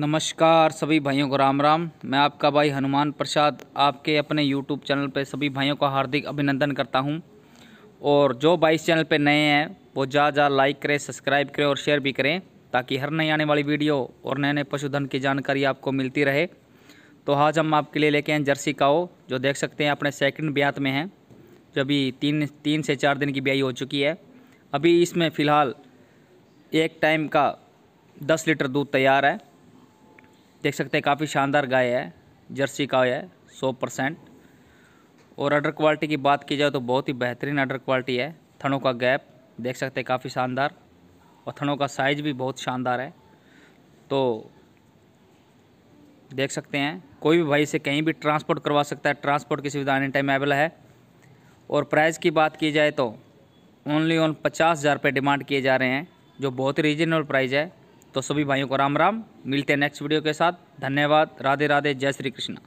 नमस्कार सभी भाइयों को राम राम मैं आपका भाई हनुमान प्रसाद आपके अपने यूट्यूब चैनल पर सभी भाइयों का हार्दिक अभिनंदन करता हूं और जो भाई इस चैनल पर नए हैं वो जा जा लाइक करें सब्सक्राइब करें और शेयर भी करें ताकि हर नई आने वाली वीडियो और नए नए पशुधन की जानकारी आपको मिलती रहे तो आज हम आपके लिए लेके हैं जर्सी काओ जो देख सकते हैं अपने सेकंड ब्यात में हैं जो अभी तीन तीन से चार दिन की ब्याई हो चुकी है अभी इसमें फ़िलहाल एक टाइम का दस लीटर दूध तैयार है देख सकते हैं काफ़ी शानदार गाय है जर्सी का है सौ परसेंट और अडर क्वालिटी की बात की जाए तो बहुत ही बेहतरीन अडर क्वालिटी है थनों का गैप देख सकते हैं काफ़ी शानदार और थनों का साइज भी बहुत शानदार है तो देख सकते हैं कोई भी भाई से कहीं भी ट्रांसपोर्ट करवा सकता है ट्रांसपोर्ट की सुविधा एनी टाइम अवेलेबल है और प्राइस की बात की जाए तो ओनली ओन पचास हज़ार रुपये डिमांड किए जा रहे हैं जो बहुत ही रीजनेबल प्राइस है तो सभी भाइयों को राम राम मिलते हैं नेक्स्ट वीडियो के साथ धन्यवाद राधे राधे जय श्री कृष्ण